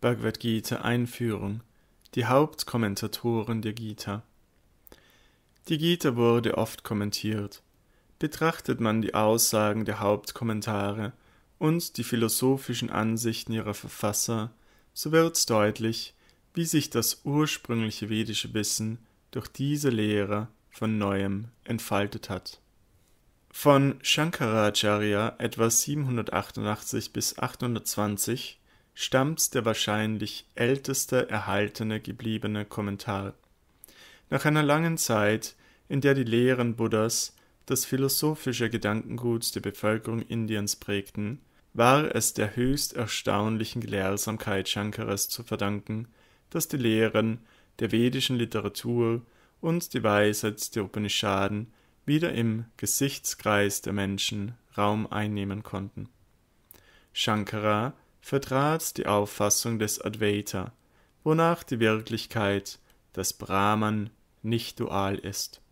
Bhagavad Gita Einführung, die Hauptkommentatoren der Gita. Die Gita wurde oft kommentiert. Betrachtet man die Aussagen der Hauptkommentare und die philosophischen Ansichten ihrer Verfasser, so wird's deutlich, wie sich das ursprüngliche vedische Wissen durch diese Lehre von neuem entfaltet hat. Von Shankaracharya etwa 788 bis 820 stammt der wahrscheinlich älteste erhaltene gebliebene Kommentar. Nach einer langen Zeit, in der die Lehren Buddhas das philosophische Gedankengut der Bevölkerung Indiens prägten, war es der höchst erstaunlichen Gelehrsamkeit Shankaras zu verdanken, dass die Lehren der vedischen Literatur und die Weisheit der Upanishaden wieder im Gesichtskreis der Menschen Raum einnehmen konnten. Shankara vertrat die Auffassung des Advaita, wonach die Wirklichkeit, das Brahman, nicht dual ist.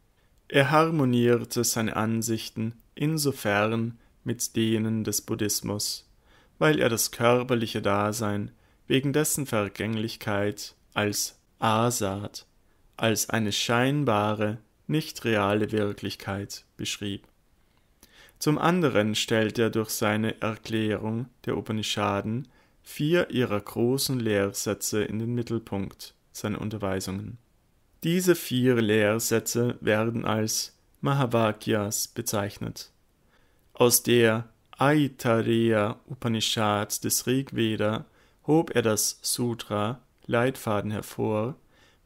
Er harmonierte seine Ansichten insofern mit denen des Buddhismus, weil er das körperliche Dasein wegen dessen Vergänglichkeit als Asat, als eine scheinbare, nicht reale Wirklichkeit beschrieb. Zum anderen stellt er durch seine Erklärung der Upanishaden vier ihrer großen Lehrsätze in den Mittelpunkt seiner Unterweisungen. Diese vier Lehrsätze werden als Mahavakyas bezeichnet. Aus der Aitareya Upanishad des Rigveda hob er das Sutra Leitfaden hervor,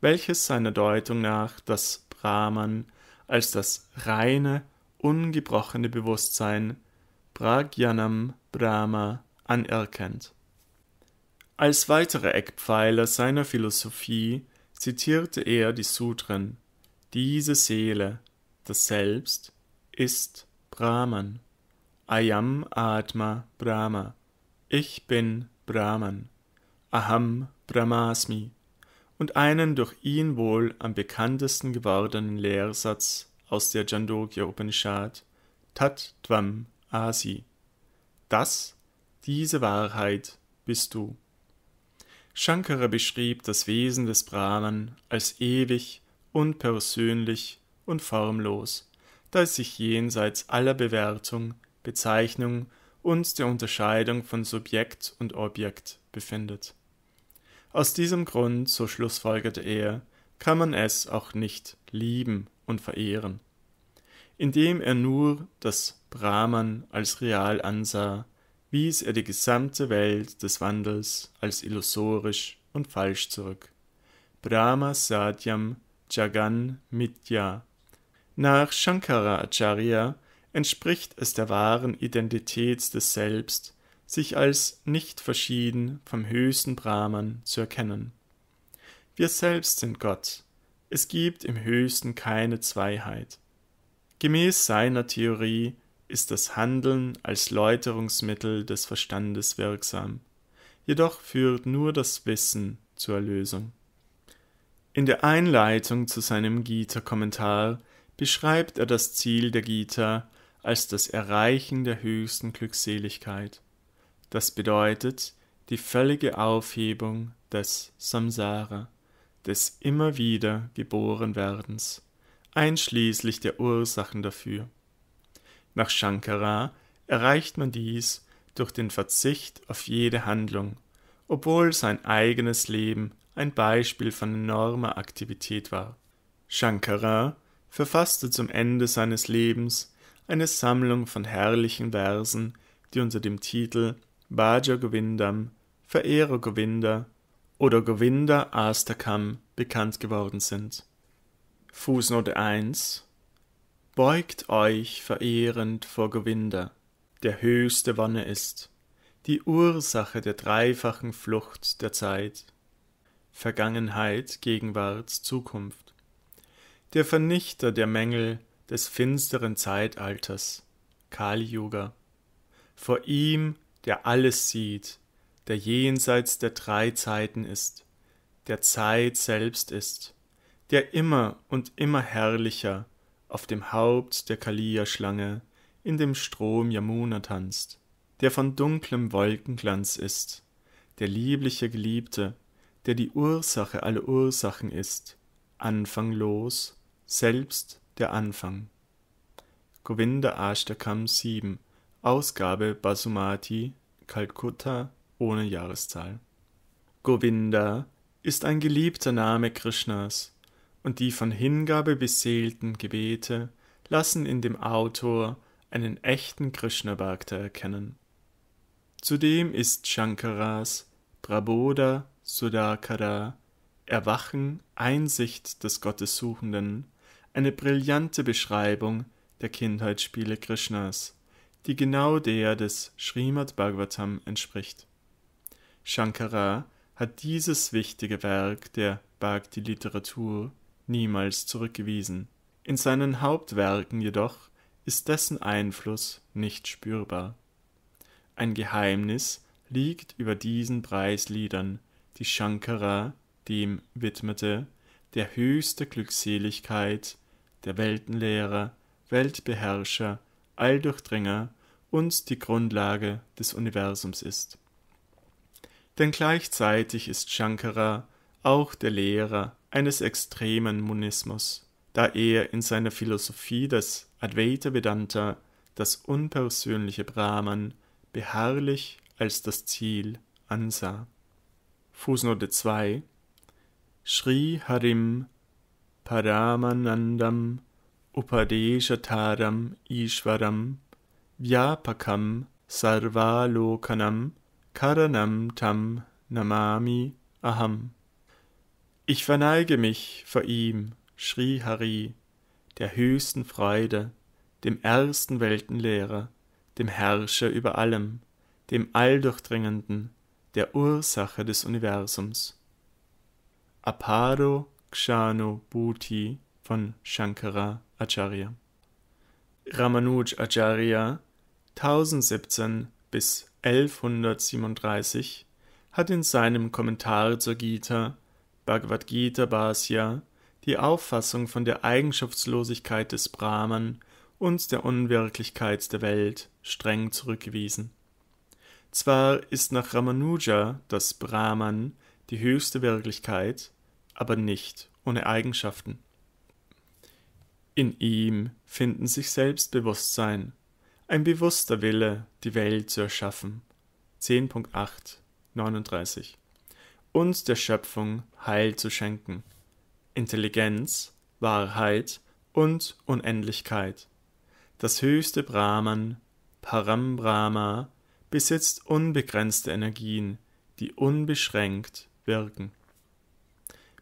welches seiner Deutung nach das Brahman als das reine ungebrochene Bewusstsein Prajnanam Brahma anerkennt. Als weitere Eckpfeiler seiner Philosophie zitierte er die Sutren. Diese Seele, das Selbst, ist Brahman. Ayam Atma Brahma. Ich bin Brahman. Aham Brahmasmi. Und einen durch ihn wohl am bekanntesten gewordenen Lehrsatz aus der Chandogya Upanishad Tat Dvam Asi. Das, diese Wahrheit bist du. Shankara beschrieb das Wesen des Brahman als ewig, unpersönlich und formlos, da es sich jenseits aller Bewertung, Bezeichnung und der Unterscheidung von Subjekt und Objekt befindet. Aus diesem Grund, so schlussfolgerte er, kann man es auch nicht lieben und verehren, indem er nur das Brahman als real ansah, wies er die gesamte Welt des Wandels als illusorisch und falsch zurück. Brahma Satyam Jagan Mitya. Nach Shankara Acharya entspricht es der wahren Identität des Selbst, sich als nicht verschieden vom höchsten Brahman zu erkennen. Wir selbst sind Gott, es gibt im Höchsten keine Zweiheit. Gemäß seiner Theorie ist das Handeln als Läuterungsmittel des Verstandes wirksam, jedoch führt nur das Wissen zur Erlösung. In der Einleitung zu seinem Gita-Kommentar beschreibt er das Ziel der Gita als das Erreichen der höchsten Glückseligkeit. Das bedeutet die völlige Aufhebung des Samsara des immer wieder geboren werdens, einschließlich der Ursachen dafür. Nach Shankara erreicht man dies durch den Verzicht auf jede Handlung, obwohl sein eigenes Leben ein Beispiel von enormer Aktivität war. Shankara verfasste zum Ende seines Lebens eine Sammlung von herrlichen Versen, die unter dem Titel Bhaja Govindam, Verehrer Govinda oder Govinda Astakam bekannt geworden sind. Fußnote 1 Beugt euch verehrend vor Govinda, der höchste Wonne ist, die Ursache der dreifachen Flucht der Zeit, Vergangenheit, Gegenwart, Zukunft, der Vernichter der Mängel des finsteren Zeitalters, Kali Yuga. Vor ihm, der alles sieht, der jenseits der drei Zeiten ist, der Zeit selbst ist, der immer und immer herrlicher auf dem Haupt der kalia schlange in dem Strom Yamuna tanzt, der von dunklem Wolkenglanz ist, der liebliche Geliebte, der die Ursache aller Ursachen ist, anfanglos, selbst der Anfang. Govinda Ashtakam 7, Ausgabe Basumati, Kalkutta ohne Jahreszahl. Govinda ist ein geliebter Name Krishnas, und die von Hingabe beseelten Gebete lassen in dem Autor einen echten Krishna-Bhakta erkennen. Zudem ist Shankaras Praboda Sudhakara Erwachen Einsicht des Gottessuchenden eine brillante Beschreibung der Kindheitsspiele Krishnas, die genau der des Srimad Bhagavatam entspricht. Shankara hat dieses wichtige Werk der Bhakti-Literatur niemals zurückgewiesen. In seinen Hauptwerken jedoch ist dessen Einfluss nicht spürbar. Ein Geheimnis liegt über diesen Preisliedern, die Shankara dem widmete, der höchste Glückseligkeit, der Weltenlehrer, Weltbeherrscher, Alldurchdringer und die Grundlage des Universums ist denn gleichzeitig ist Shankara auch der Lehrer eines extremen Monismus, da er in seiner Philosophie des Advaita Vedanta das unpersönliche Brahman beharrlich als das Ziel ansah. Fußnote 2 Shri Harim Paramanandam Upadeshataram Ishwaram Vyapakam Sarvalokanam Karanam Tam Namami Aham. Ich verneige mich vor ihm, schrie Hari, der höchsten Freude, dem ersten Weltenlehrer, dem Herrscher über allem, dem Alldurchdringenden, der Ursache des Universums. Aparo Kshano Bhuti von Shankara Acharya. Ramanuj Acharya 1017 bis 1137 hat in seinem Kommentar zur Gita Bhagavad Gita Bhasya die Auffassung von der Eigenschaftslosigkeit des Brahman und der Unwirklichkeit der Welt streng zurückgewiesen. Zwar ist nach Ramanuja das Brahman die höchste Wirklichkeit, aber nicht ohne Eigenschaften. In ihm finden sich Selbstbewusstsein, ein bewusster Wille, die Welt zu erschaffen. 10.8 39 Uns der Schöpfung Heil zu schenken. Intelligenz, Wahrheit und Unendlichkeit. Das höchste Brahman, Param Brahma, besitzt unbegrenzte Energien, die unbeschränkt wirken.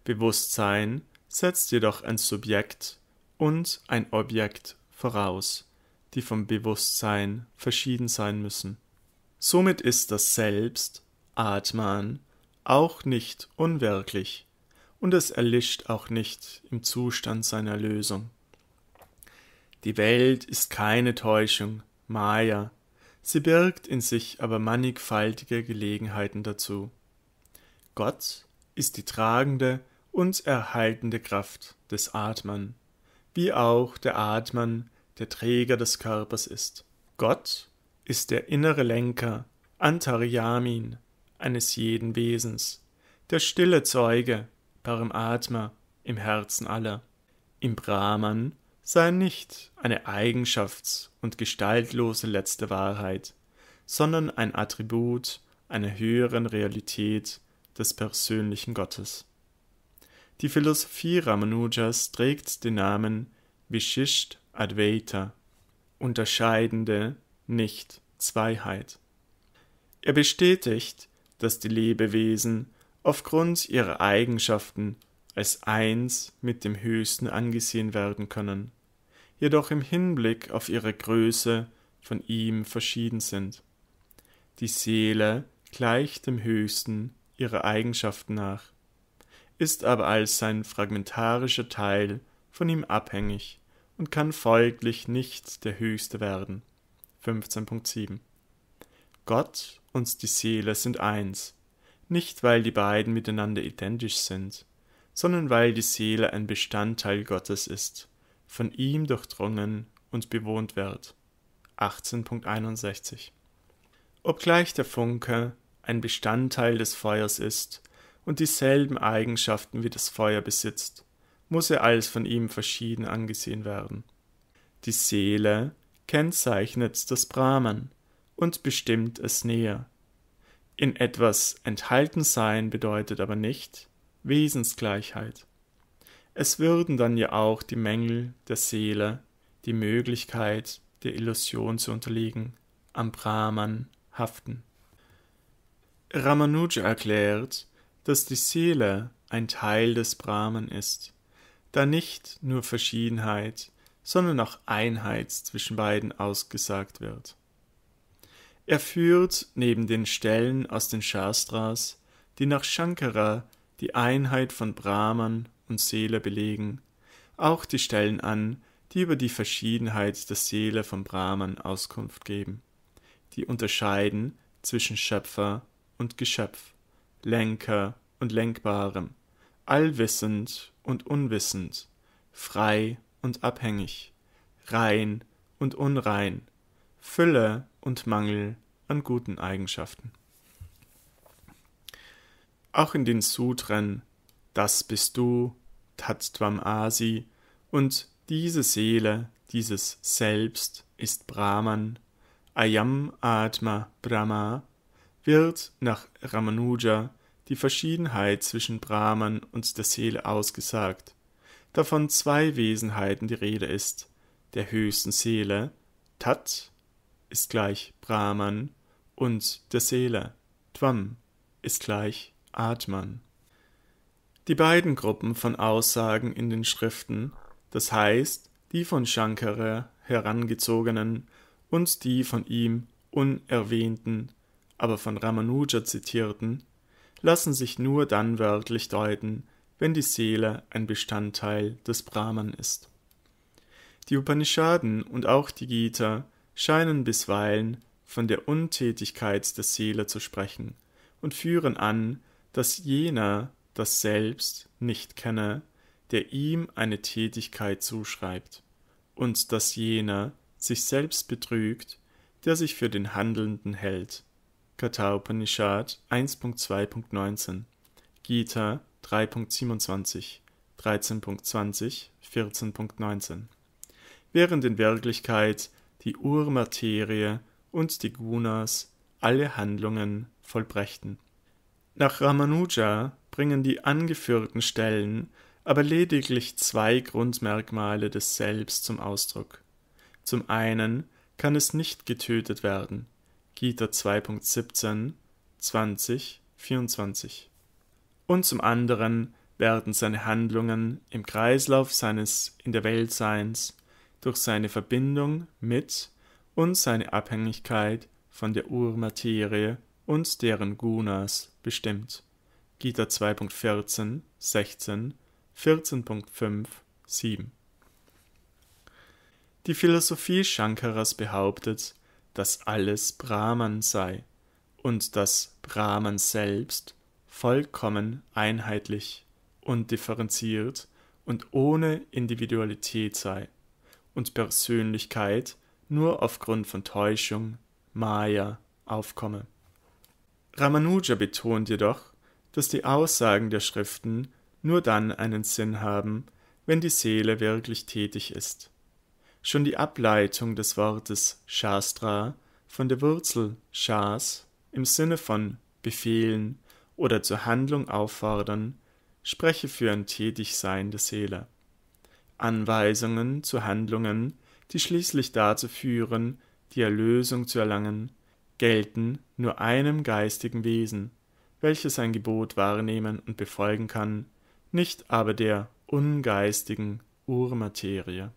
Bewusstsein setzt jedoch ein Subjekt und ein Objekt voraus die vom Bewusstsein verschieden sein müssen. Somit ist das Selbst, Atman, auch nicht unwirklich und es erlischt auch nicht im Zustand seiner Lösung. Die Welt ist keine Täuschung, Maya, sie birgt in sich aber mannigfaltige Gelegenheiten dazu. Gott ist die tragende und erhaltende Kraft des Atman, wie auch der Atman der Träger des Körpers ist. Gott ist der innere Lenker, Antaryamin, eines jeden Wesens, der stille Zeuge, Paramatma, im Herzen aller. Im Brahman sei nicht eine eigenschafts- und gestaltlose letzte Wahrheit, sondern ein Attribut einer höheren Realität des persönlichen Gottes. Die Philosophie Ramanujas trägt den Namen Vishisht Advaita, unterscheidende Nicht-Zweiheit. Er bestätigt, dass die Lebewesen aufgrund ihrer Eigenschaften als eins mit dem Höchsten angesehen werden können, jedoch im Hinblick auf ihre Größe von ihm verschieden sind. Die Seele gleicht dem Höchsten ihrer Eigenschaften nach, ist aber als sein fragmentarischer Teil von ihm abhängig und kann folglich nicht der Höchste werden. 15.7 Gott und die Seele sind eins, nicht weil die beiden miteinander identisch sind, sondern weil die Seele ein Bestandteil Gottes ist, von ihm durchdrungen und bewohnt wird. 18.61 Obgleich der Funke ein Bestandteil des Feuers ist und dieselben Eigenschaften wie das Feuer besitzt, muss er als von ihm verschieden angesehen werden. Die Seele kennzeichnet das Brahman und bestimmt es näher. In etwas enthalten sein bedeutet aber nicht Wesensgleichheit. Es würden dann ja auch die Mängel der Seele, die Möglichkeit der Illusion zu unterliegen, am Brahman haften. Ramanuja erklärt, dass die Seele ein Teil des Brahman ist da nicht nur Verschiedenheit, sondern auch Einheit zwischen beiden ausgesagt wird. Er führt neben den Stellen aus den Shastras, die nach Shankara die Einheit von Brahman und Seele belegen, auch die Stellen an, die über die Verschiedenheit der Seele von Brahman Auskunft geben, die unterscheiden zwischen Schöpfer und Geschöpf, Lenker und Lenkbarem, allwissend und unwissend, frei und abhängig, rein und unrein, Fülle und Mangel an guten Eigenschaften. Auch in den Sutren Das bist du, Tattvam Asi und diese Seele, dieses Selbst ist Brahman, Ayam Atma Brahma, wird nach Ramanuja die Verschiedenheit zwischen Brahman und der Seele ausgesagt, da von zwei Wesenheiten die Rede ist, der höchsten Seele, Tat, ist gleich Brahman, und der Seele, Twam, ist gleich Atman. Die beiden Gruppen von Aussagen in den Schriften, das heißt die von Shankara herangezogenen und die von ihm unerwähnten, aber von Ramanuja zitierten, lassen sich nur dann wörtlich deuten, wenn die Seele ein Bestandteil des Brahman ist. Die Upanishaden und auch die Gita scheinen bisweilen von der Untätigkeit der Seele zu sprechen und führen an, dass jener das Selbst nicht kenne, der ihm eine Tätigkeit zuschreibt, und dass jener sich selbst betrügt, der sich für den Handelnden hält Katha Upanishad 1.2.19 Gita 3.27 13.20 14.19 Während in Wirklichkeit die Urmaterie und die Gunas alle Handlungen vollbrächten. Nach Ramanuja bringen die angeführten Stellen aber lediglich zwei Grundmerkmale des Selbst zum Ausdruck. Zum einen kann es nicht getötet werden, Gita 2.17 20 24. Und zum anderen werden seine Handlungen im Kreislauf seines in der Welt Seins durch seine Verbindung mit und seine Abhängigkeit von der Urmaterie und deren Gunas bestimmt. Gita 2.14, 16, 14.5, 7. Die Philosophie Shankaras behauptet, dass alles Brahman sei und dass Brahman selbst vollkommen einheitlich und differenziert und ohne Individualität sei und Persönlichkeit nur aufgrund von Täuschung, Maya, aufkomme. Ramanuja betont jedoch, dass die Aussagen der Schriften nur dann einen Sinn haben, wenn die Seele wirklich tätig ist. Schon die Ableitung des Wortes Shastra von der Wurzel Shas im Sinne von befehlen oder zur Handlung auffordern spreche für ein Tätigsein der Seele. Anweisungen zu Handlungen, die schließlich dazu führen, die Erlösung zu erlangen, gelten nur einem geistigen Wesen, welches ein Gebot wahrnehmen und befolgen kann, nicht aber der ungeistigen Urmaterie.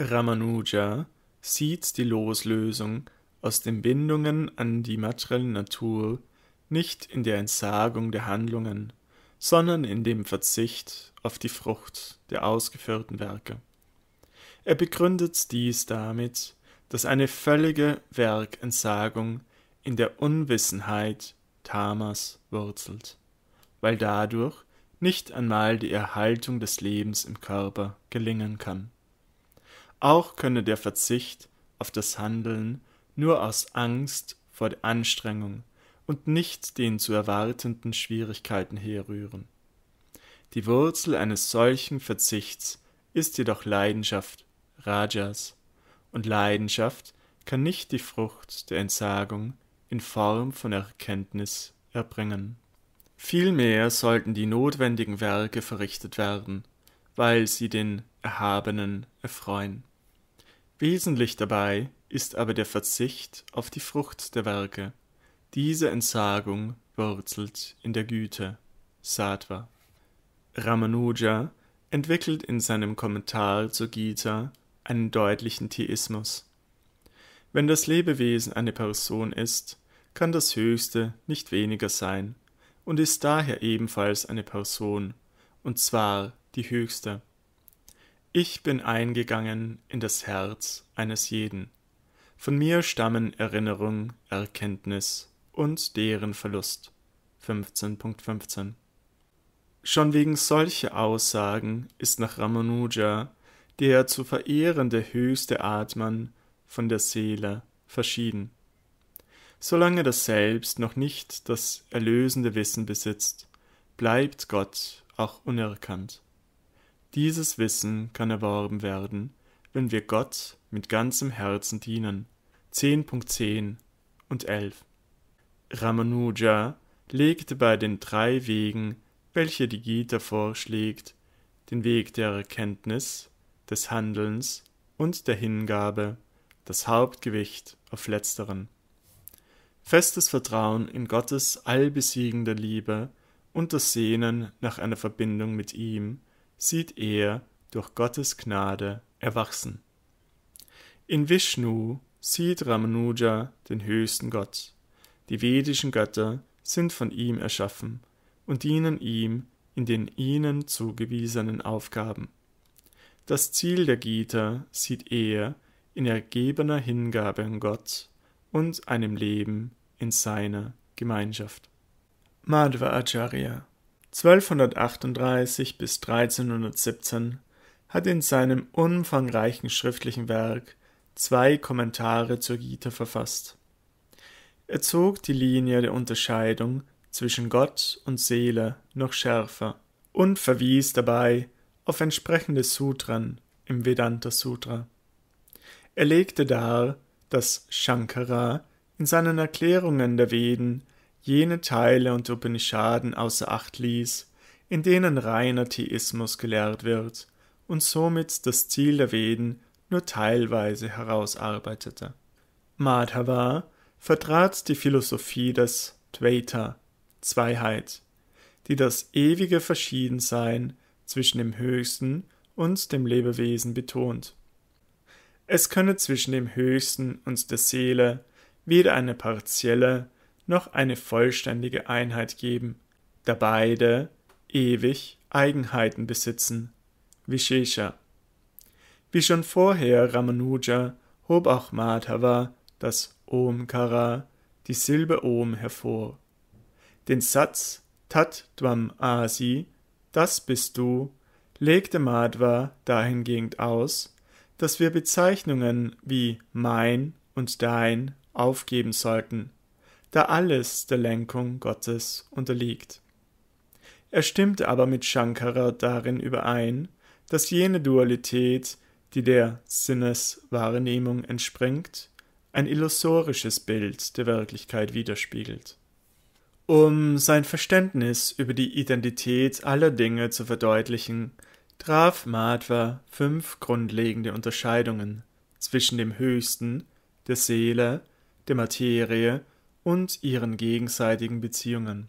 Ramanuja sieht die Loslösung aus den Bindungen an die materielle Natur nicht in der Entsagung der Handlungen, sondern in dem Verzicht auf die Frucht der ausgeführten Werke. Er begründet dies damit, dass eine völlige Werkentsagung in der Unwissenheit Tamas wurzelt, weil dadurch nicht einmal die Erhaltung des Lebens im Körper gelingen kann. Auch könne der Verzicht auf das Handeln nur aus Angst vor der Anstrengung und nicht den zu erwartenden Schwierigkeiten herrühren. Die Wurzel eines solchen Verzichts ist jedoch Leidenschaft, Rajas, und Leidenschaft kann nicht die Frucht der Entsagung in Form von Erkenntnis erbringen. Vielmehr sollten die notwendigen Werke verrichtet werden, weil sie den Erhabenen erfreuen. Wesentlich dabei ist aber der Verzicht auf die Frucht der Werke. Diese Entsagung wurzelt in der Güte (Sattva). Ramanuja entwickelt in seinem Kommentar zur Gita einen deutlichen Theismus. Wenn das Lebewesen eine Person ist, kann das Höchste nicht weniger sein und ist daher ebenfalls eine Person, und zwar die höchste. Ich bin eingegangen in das Herz eines jeden. Von mir stammen Erinnerung, Erkenntnis und deren Verlust. 15.15 Schon wegen solcher Aussagen ist nach Ramanuja der zu verehrende höchste Atman von der Seele verschieden. Solange das Selbst noch nicht das erlösende Wissen besitzt, bleibt Gott auch unerkannt. Dieses Wissen kann erworben werden, wenn wir Gott mit ganzem Herzen dienen. 10.10 und 11 Ramanuja legte bei den drei Wegen, welche die Gita vorschlägt, den Weg der Erkenntnis, des Handelns und der Hingabe, das Hauptgewicht auf letzteren. Festes Vertrauen in Gottes allbesiegende Liebe und das Sehnen nach einer Verbindung mit ihm sieht er durch Gottes Gnade erwachsen. In Vishnu sieht Ramanuja den höchsten Gott. Die vedischen Götter sind von ihm erschaffen und dienen ihm in den ihnen zugewiesenen Aufgaben. Das Ziel der Gita sieht er in ergebener Hingabe an Gott und einem Leben in seiner Gemeinschaft. Madhva Acharya 1238 bis 1317 hat in seinem umfangreichen schriftlichen Werk zwei Kommentare zur Gita verfasst. Er zog die Linie der Unterscheidung zwischen Gott und Seele noch schärfer und verwies dabei auf entsprechende Sutren im Vedanta Sutra. Er legte dar, dass Shankara in seinen Erklärungen der Veden jene Teile und Upanishaden außer Acht ließ, in denen reiner Theismus gelehrt wird und somit das Ziel der Veden nur teilweise herausarbeitete. Madhava vertrat die Philosophie des Dvaita, Zweiheit, die das ewige Verschiedensein zwischen dem Höchsten und dem Lebewesen betont. Es könne zwischen dem Höchsten und der Seele weder eine partielle noch eine vollständige Einheit geben, da beide ewig Eigenheiten besitzen. Vishesha. Wie schon vorher Ramanuja hob auch Madhava das Omkara, die Silbe Om hervor. Den Satz Tat Dvam Asi, das bist du, legte Madhva dahingehend aus, dass wir Bezeichnungen wie mein und dein aufgeben sollten da alles der Lenkung Gottes unterliegt. Er stimmte aber mit Shankara darin überein, dass jene Dualität, die der Sinneswahrnehmung entspringt, ein illusorisches Bild der Wirklichkeit widerspiegelt. Um sein Verständnis über die Identität aller Dinge zu verdeutlichen, traf Madhva fünf grundlegende Unterscheidungen zwischen dem Höchsten, der Seele, der Materie und ihren gegenseitigen Beziehungen.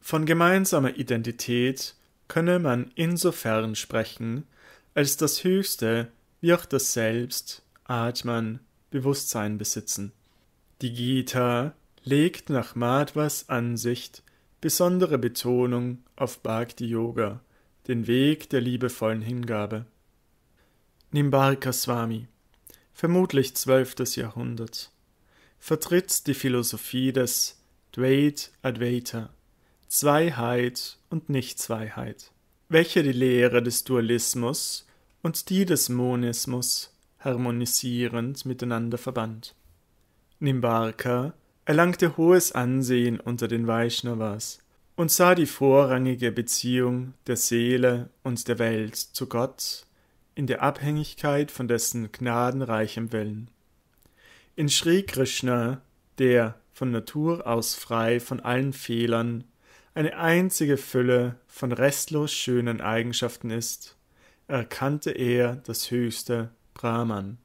Von gemeinsamer Identität könne man insofern sprechen, als das Höchste wie auch das Selbst, Atman, Bewusstsein besitzen. Die Gita legt nach Madhvas Ansicht besondere Betonung auf Bhakti Yoga, den Weg der liebevollen Hingabe. Nimbarka Swami, vermutlich 12. Jahrhundert vertritt die Philosophie des Dvait Advaita, Zweiheit und Nichtzweiheit, welche die Lehre des Dualismus und die des Monismus harmonisierend miteinander verband. Nimbarka erlangte hohes Ansehen unter den Vaishnavas und sah die vorrangige Beziehung der Seele und der Welt zu Gott in der Abhängigkeit von dessen gnadenreichem Willen. In Sri Krishna, der von Natur aus frei von allen Fehlern, eine einzige Fülle von restlos schönen Eigenschaften ist, erkannte er das höchste Brahman.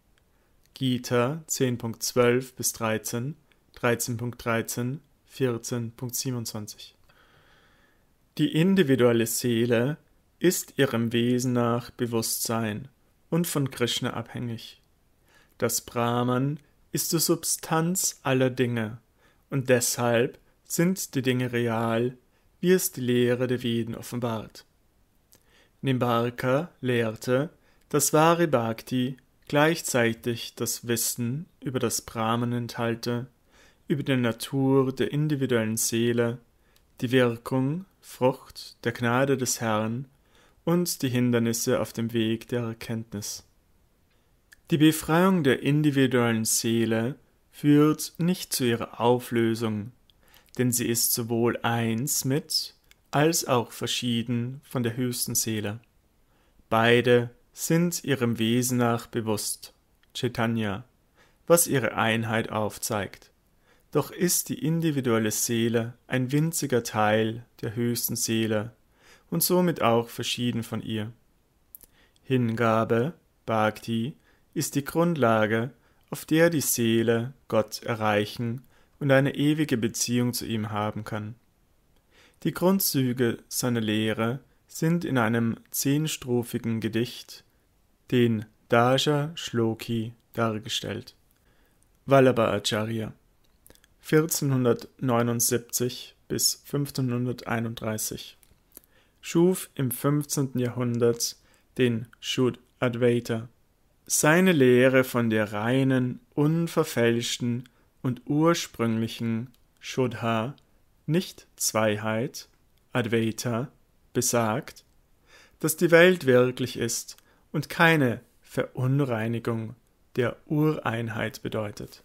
Gita 10.12 bis 13, 13.13, 14.27. Die individuelle Seele ist ihrem Wesen nach Bewusstsein und von Krishna abhängig. Das Brahman ist die Substanz aller Dinge, und deshalb sind die Dinge real, wie es die Lehre der Veden offenbart. Nimbarka lehrte, dass wahre Bhakti gleichzeitig das Wissen über das Brahman enthalte, über die Natur der individuellen Seele, die Wirkung, Frucht der Gnade des Herrn und die Hindernisse auf dem Weg der Erkenntnis. Die Befreiung der individuellen Seele führt nicht zu ihrer Auflösung, denn sie ist sowohl eins mit als auch verschieden von der höchsten Seele. Beide sind ihrem Wesen nach bewusst, Chaitanya, was ihre Einheit aufzeigt. Doch ist die individuelle Seele ein winziger Teil der höchsten Seele und somit auch verschieden von ihr. Hingabe, Bhakti, ist die Grundlage, auf der die Seele Gott erreichen und eine ewige Beziehung zu ihm haben kann. Die Grundzüge seiner Lehre sind in einem zehnstrophigen Gedicht, den Daja Shloki, dargestellt. Vallabha Acharya 1479 bis 1531 schuf im 15. Jahrhundert den Shud Advaita seine Lehre von der reinen, unverfälschten und ursprünglichen Shuddha, nicht Zweiheit, Advaita, besagt, dass die Welt wirklich ist und keine Verunreinigung der Ureinheit bedeutet.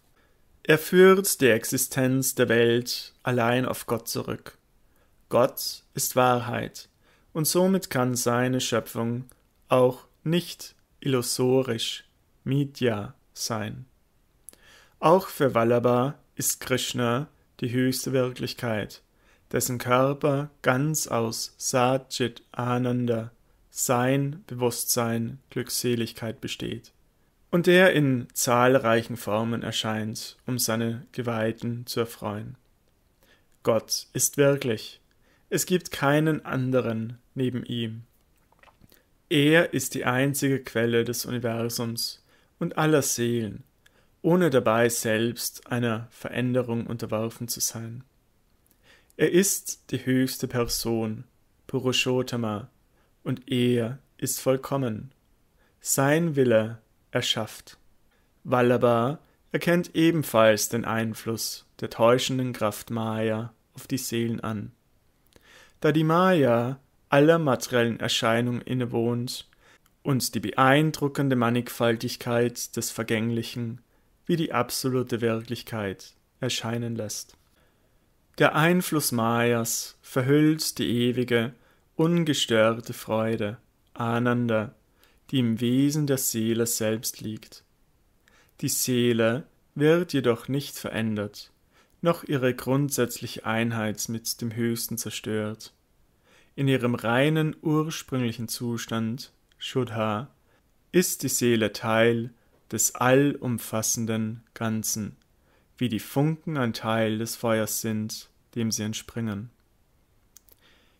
Er führt die Existenz der Welt allein auf Gott zurück. Gott ist Wahrheit und somit kann seine Schöpfung auch nicht illusorisch, Mitya sein. Auch für Vallabha ist Krishna die höchste Wirklichkeit, dessen Körper ganz aus Satchit Ananda, sein Bewusstsein, Glückseligkeit besteht, und der in zahlreichen Formen erscheint, um seine Geweihten zu erfreuen. Gott ist wirklich. Es gibt keinen anderen neben ihm. Er ist die einzige Quelle des Universums und aller Seelen, ohne dabei selbst einer Veränderung unterworfen zu sein. Er ist die höchste Person, Purushottama, und er ist vollkommen. Sein Wille erschafft. Vallabha erkennt ebenfalls den Einfluss der täuschenden Kraft Maya auf die Seelen an. Da die Maya aller materiellen Erscheinung innewohnt und die beeindruckende Mannigfaltigkeit des Vergänglichen wie die absolute Wirklichkeit erscheinen lässt. Der Einfluss Mayas verhüllt die ewige, ungestörte Freude, Ananda, die im Wesen der Seele selbst liegt. Die Seele wird jedoch nicht verändert, noch ihre grundsätzliche Einheit mit dem Höchsten zerstört. In ihrem reinen ursprünglichen Zustand, Shuddha, ist die Seele Teil des allumfassenden Ganzen, wie die Funken ein Teil des Feuers sind, dem sie entspringen.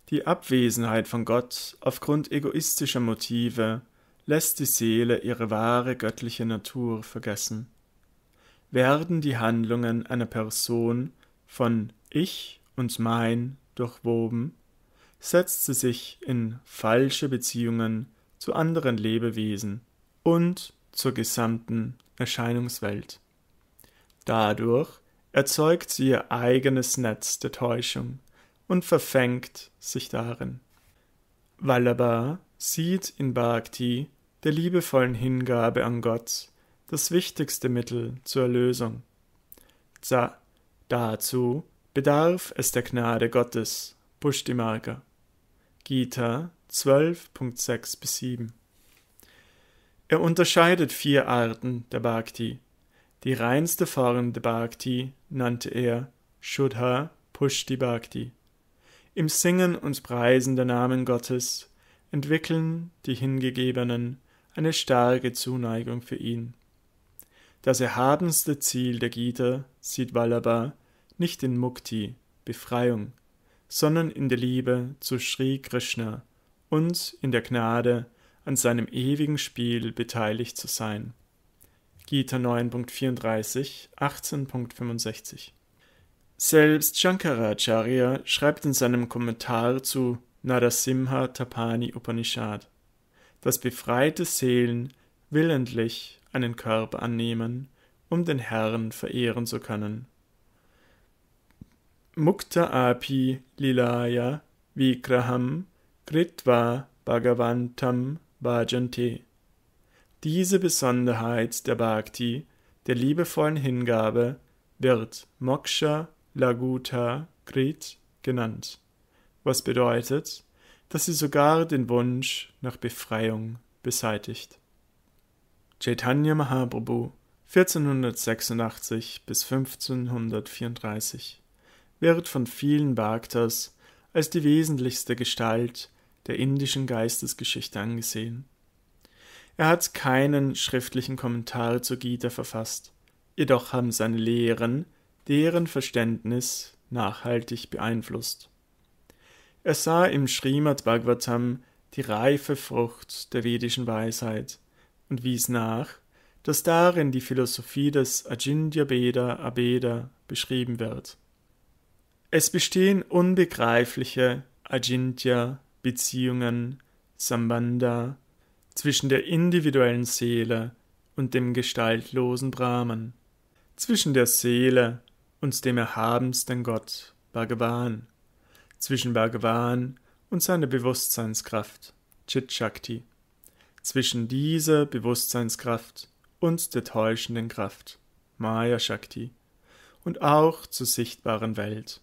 Die Abwesenheit von Gott aufgrund egoistischer Motive lässt die Seele ihre wahre göttliche Natur vergessen. Werden die Handlungen einer Person von Ich und Mein durchwoben, setzt sie sich in falsche Beziehungen zu anderen Lebewesen und zur gesamten Erscheinungswelt. Dadurch erzeugt sie ihr eigenes Netz der Täuschung und verfängt sich darin. Vallabha sieht in Bhakti, der liebevollen Hingabe an Gott, das wichtigste Mittel zur Erlösung. Za, dazu bedarf es der Gnade Gottes, Pushtimarka. Gita 12.6 bis 7. Er unterscheidet vier Arten der Bhakti. Die reinste Form der Bhakti nannte er Shuddha Pushti Bhakti. Im Singen und Preisen der Namen Gottes entwickeln die Hingegebenen eine starke Zuneigung für ihn. Das erhabenste Ziel der Gita sieht Vallabha nicht in Mukti, Befreiung, sondern in der Liebe zu Sri Krishna und in der Gnade, an seinem ewigen Spiel beteiligt zu sein. Gita 9.34, 18.65 Selbst Shankaracharya schreibt in seinem Kommentar zu Narasimha Tapani Upanishad, dass befreite Seelen willentlich einen Körper annehmen, um den Herrn verehren zu können. Mukta api lilaya vikraham kritva bhagavantam bhajante. Diese Besonderheit der Bhakti, der liebevollen Hingabe, wird Moksha Laguta Krit genannt, was bedeutet, dass sie sogar den Wunsch nach Befreiung beseitigt. Chaitanya Mahaprabhu 1486 bis 1534 wird von vielen Bhaktas als die wesentlichste Gestalt der indischen Geistesgeschichte angesehen. Er hat keinen schriftlichen Kommentar zur Gita verfasst, jedoch haben seine Lehren deren Verständnis nachhaltig beeinflusst. Er sah im Srimad Bhagavatam die reife Frucht der vedischen Weisheit und wies nach, dass darin die Philosophie des Ajindya Beda Abeda beschrieben wird. Es bestehen unbegreifliche Ajintya-Beziehungen, Sambandha, zwischen der individuellen Seele und dem gestaltlosen Brahman, zwischen der Seele und dem erhabensten Gott, Bhagavan, zwischen Bhagavan und seiner Bewusstseinskraft, Chit Shakti, zwischen dieser Bewusstseinskraft und der täuschenden Kraft, Maya Shakti, und auch zur sichtbaren Welt.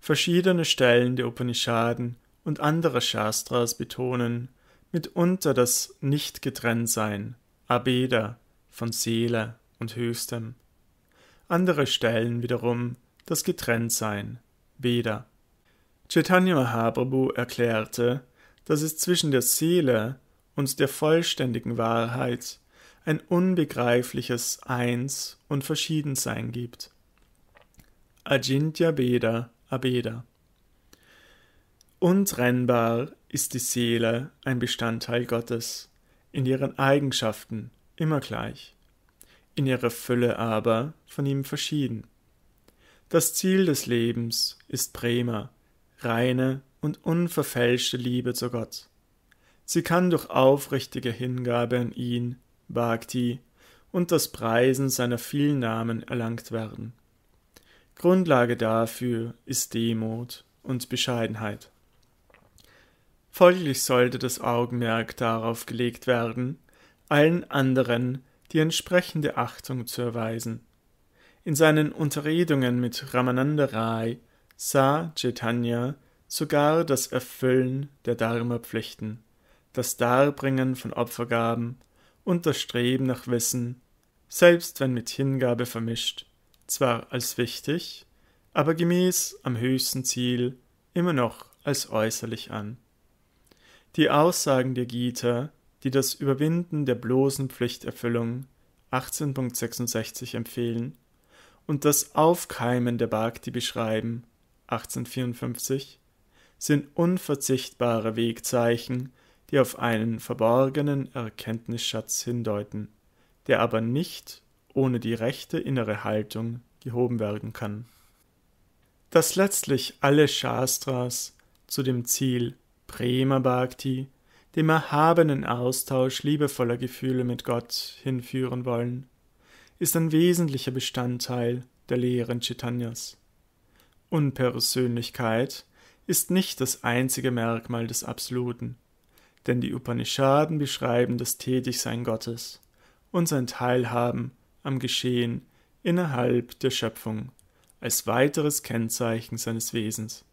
Verschiedene Stellen der Upanishaden und anderer Shastras betonen mitunter das Nicht-Getrenntsein, Abeda, von Seele und Höchstem. Andere Stellen wiederum das Getrenntsein, Veda. Chaitanya Mahaprabhu erklärte, dass es zwischen der Seele und der vollständigen Wahrheit ein unbegreifliches Eins und Verschiedensein gibt. Ajintya Veda Abeda. Untrennbar ist die Seele ein Bestandteil Gottes, in ihren Eigenschaften immer gleich, in ihrer Fülle aber von ihm verschieden. Das Ziel des Lebens ist Prema, reine und unverfälschte Liebe zu Gott. Sie kann durch aufrichtige Hingabe an ihn, Bhakti, und das Preisen seiner vielen Namen erlangt werden. Grundlage dafür ist Demut und Bescheidenheit. Folglich sollte das Augenmerk darauf gelegt werden, allen anderen die entsprechende Achtung zu erweisen. In seinen Unterredungen mit Ramananda Rai sah Chaitanya sogar das Erfüllen der Dharma-Pflichten, das Darbringen von Opfergaben und das Streben nach Wissen, selbst wenn mit Hingabe vermischt, zwar als wichtig, aber gemäß am höchsten Ziel immer noch als äußerlich an. Die Aussagen der Gita, die das Überwinden der bloßen Pflichterfüllung 18.66 empfehlen und das Aufkeimen der Bhakti beschreiben 1854, sind unverzichtbare Wegzeichen, die auf einen verborgenen Erkenntnisschatz hindeuten, der aber nicht ohne die rechte innere Haltung gehoben werden kann. Dass letztlich alle Shastras zu dem Ziel Prema Bhakti, dem erhabenen Austausch liebevoller Gefühle mit Gott, hinführen wollen, ist ein wesentlicher Bestandteil der Lehren Chaitanyas. Unpersönlichkeit ist nicht das einzige Merkmal des Absoluten, denn die Upanishaden beschreiben das Tätigsein Gottes und sein Teilhaben am Geschehen innerhalb der Schöpfung als weiteres Kennzeichen seines Wesens.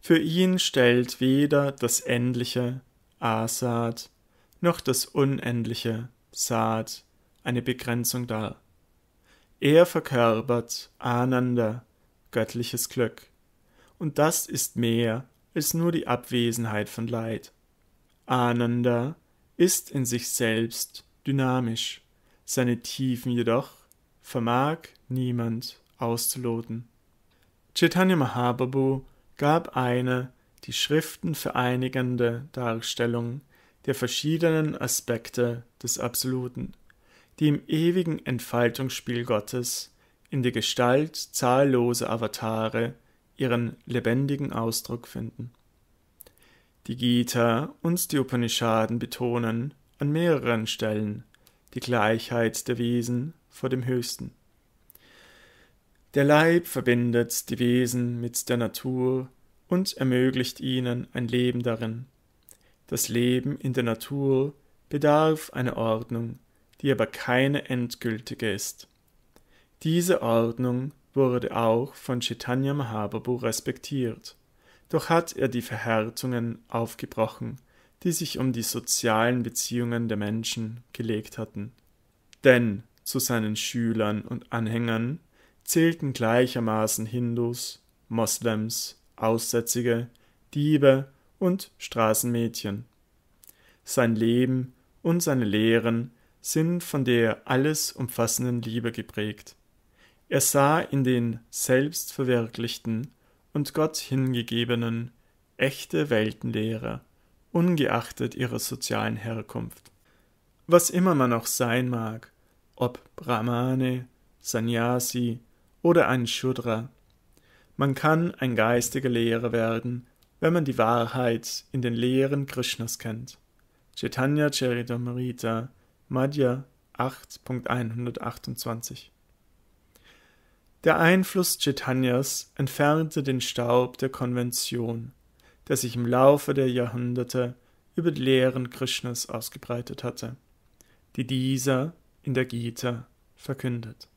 Für ihn stellt weder das Endliche Asat noch das Unendliche Saat eine Begrenzung dar. Er verkörpert Ananda, göttliches Glück, und das ist mehr als nur die Abwesenheit von Leid. Ananda ist in sich selbst dynamisch seine Tiefen jedoch vermag niemand auszuloten. Chaitanya Mahababu gab eine die Schriften vereinigende Darstellung der verschiedenen Aspekte des Absoluten, die im ewigen Entfaltungsspiel Gottes in der Gestalt zahlloser Avatare ihren lebendigen Ausdruck finden. Die Gita und die Upanishaden betonen an mehreren Stellen die Gleichheit der Wesen vor dem Höchsten. Der Leib verbindet die Wesen mit der Natur und ermöglicht ihnen ein Leben darin. Das Leben in der Natur bedarf einer Ordnung, die aber keine endgültige ist. Diese Ordnung wurde auch von Chaitanya Mahababu respektiert, doch hat er die Verhärtungen aufgebrochen die sich um die sozialen Beziehungen der Menschen gelegt hatten. Denn zu seinen Schülern und Anhängern zählten gleichermaßen Hindus, Moslems, Aussätzige, Diebe und Straßenmädchen. Sein Leben und seine Lehren sind von der alles umfassenden Liebe geprägt. Er sah in den selbstverwirklichten und Gott hingegebenen echte Weltenlehrer ungeachtet ihrer sozialen Herkunft. Was immer man auch sein mag, ob Brahmane, Sannyasi oder ein Shudra, man kann ein geistiger Lehrer werden, wenn man die Wahrheit in den Lehren Krishnas kennt. Chaitanya Charitamrita, Madhya 8.128 Der Einfluss Chaitanyas entfernte den Staub der Konvention der sich im Laufe der Jahrhunderte über die Lehren Krishnas ausgebreitet hatte, die dieser in der Gita verkündet